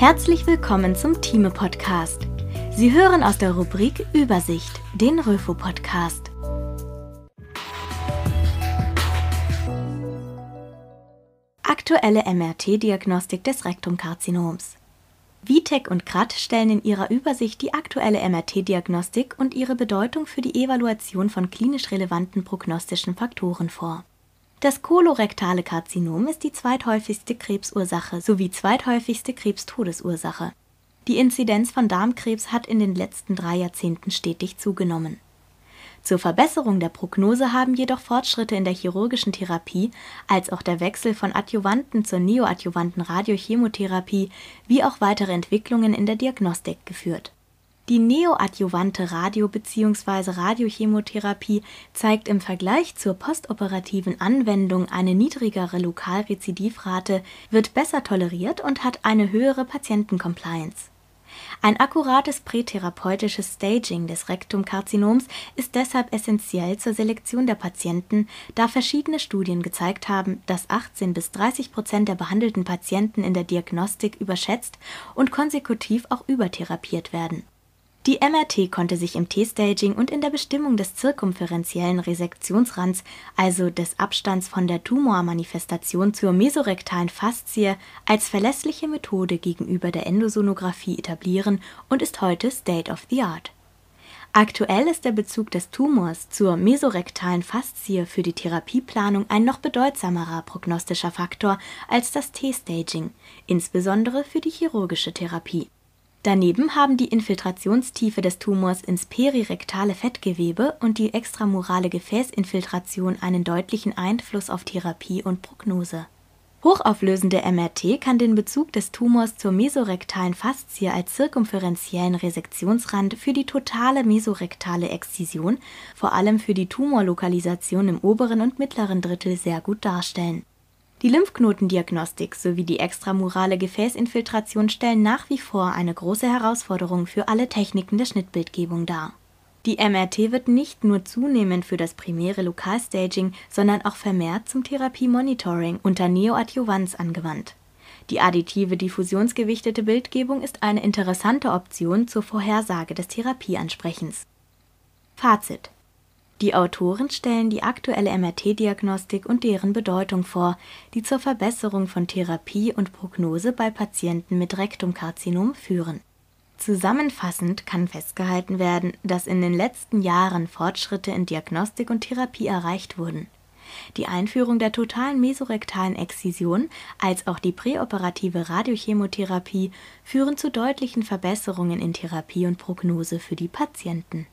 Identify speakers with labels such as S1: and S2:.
S1: Herzlich willkommen zum Thieme Podcast. Sie hören aus der Rubrik Übersicht den Röfo Podcast. Aktuelle MRT-Diagnostik des Rektumkarzinoms. Vitek und Krat stellen in ihrer Übersicht die aktuelle MRT-Diagnostik und ihre Bedeutung für die Evaluation von klinisch relevanten prognostischen Faktoren vor. Das kolorektale Karzinom ist die zweithäufigste Krebsursache sowie zweithäufigste Krebstodesursache. Die Inzidenz von Darmkrebs hat in den letzten drei Jahrzehnten stetig zugenommen. Zur Verbesserung der Prognose haben jedoch Fortschritte in der chirurgischen Therapie als auch der Wechsel von adjuvanten zur neoadjuvanten Radiochemotherapie wie auch weitere Entwicklungen in der Diagnostik geführt die neoadjuvante Radio- bzw. Radiochemotherapie zeigt im Vergleich zur postoperativen Anwendung eine niedrigere Lokalrezidivrate, wird besser toleriert und hat eine höhere Patientencompliance. Ein akkurates prätherapeutisches Staging des Rektumkarzinoms ist deshalb essentiell zur Selektion der Patienten, da verschiedene Studien gezeigt haben, dass 18 bis 30 Prozent der behandelten Patienten in der Diagnostik überschätzt und konsekutiv auch übertherapiert werden die MRT konnte sich im T-Staging und in der Bestimmung des zirkumferentiellen Resektionsrands, also des Abstands von der Tumormanifestation zur mesorektalen Faszie, als verlässliche Methode gegenüber der Endosonographie etablieren und ist heute State of the Art. Aktuell ist der Bezug des Tumors zur mesorektalen Faszie für die Therapieplanung ein noch bedeutsamerer prognostischer Faktor als das T-Staging, insbesondere für die chirurgische Therapie Daneben haben die Infiltrationstiefe des Tumors ins perirektale Fettgewebe und die extramurale Gefäßinfiltration einen deutlichen Einfluss auf Therapie und Prognose. Hochauflösende MRT kann den Bezug des Tumors zur mesorektalen Faszie als zirkumferentiellen Resektionsrand für die totale mesorektale Exzision, vor allem für die Tumorlokalisation im oberen und mittleren Drittel, sehr gut darstellen die Lymphknotendiagnostik sowie die extramurale Gefäßinfiltration stellen nach wie vor eine große Herausforderung für alle Techniken der Schnittbildgebung dar. Die MRT wird nicht nur zunehmend für das primäre Lokalstaging, sondern auch vermehrt zum Therapiemonitoring unter Neoadjuvanz angewandt. Die additive diffusionsgewichtete Bildgebung ist eine interessante Option zur Vorhersage des Therapieansprechens. Fazit die Autoren stellen die aktuelle MRT-Diagnostik und deren Bedeutung vor, die zur Verbesserung von Therapie und Prognose bei Patienten mit Rektumkarzinom führen. Zusammenfassend kann festgehalten werden, dass in den letzten Jahren Fortschritte in Diagnostik und Therapie erreicht wurden. Die Einführung der totalen mesorektalen Exzision als auch die präoperative Radiochemotherapie führen zu deutlichen Verbesserungen in Therapie und Prognose für die Patienten.